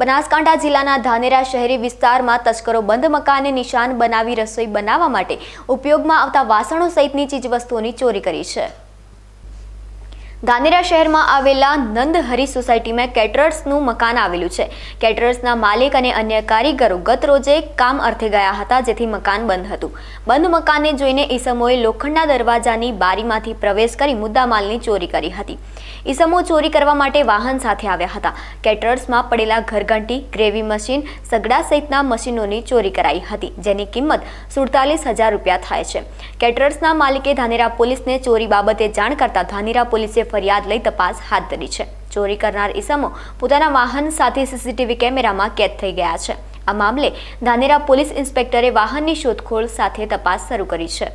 બનાસકાંઠા જિલ્લાના ધાનેરા શહેરી વિસ્તારમાં તસ્કરો બંધ મકાનને નિશાન બનાવી રસોઈ બનાવવા માટે ઉપયોગમાં આવતા વાસણો સહિતની ચીજવસ્તુઓની ચોરી કરી છે ગાંધીરા શહેરમાં આવેલા નંદહરી સોસાયટીમાં કેટરર્સનું મકાન આવેલું છે કેટરર્સના માલિક અને અન્ય કારીગરો ગત રોજે કામ અર્થે ગયા હતા જેથી મકાન બંધ હતું બંધ મકાનને જોઈને ઈસમોએ લોખંડના દરવાજાની બારીમાંથી પ્રવેશ કરી મુદ્દામાલની ચોરી કરી હતી ઈસમો ચોરી કરવા માટે વાહન સાથે આવ્યા હતા કેટરર્સમાં પડેલા ઘરઘંટી ગ્રેવી મશીન સગડા સહિતના મશીનોની ચોરી કરાઈ હતી જેની કિંમત સુડતાલીસ હજાર રૂપિયા થાય છે કેટરર્સના માલિકે ધાનેરા પોલીસને ચોરી બાબતે જાણ કરતા ધાનેરા પોલીસે ફરિયાદ લઈ તપાસ હાથ ધરી છે ચોરી કરનાર ઈસમો પોતાના વાહન સાથે સીસીટીવી કેમેરામાં કેદ થઈ ગયા છે આ મામલે ધાનેરા પોલીસ ઇન્સ્પેક્ટરે વાહનની શોધખોળ સાથે તપાસ શરૂ કરી છે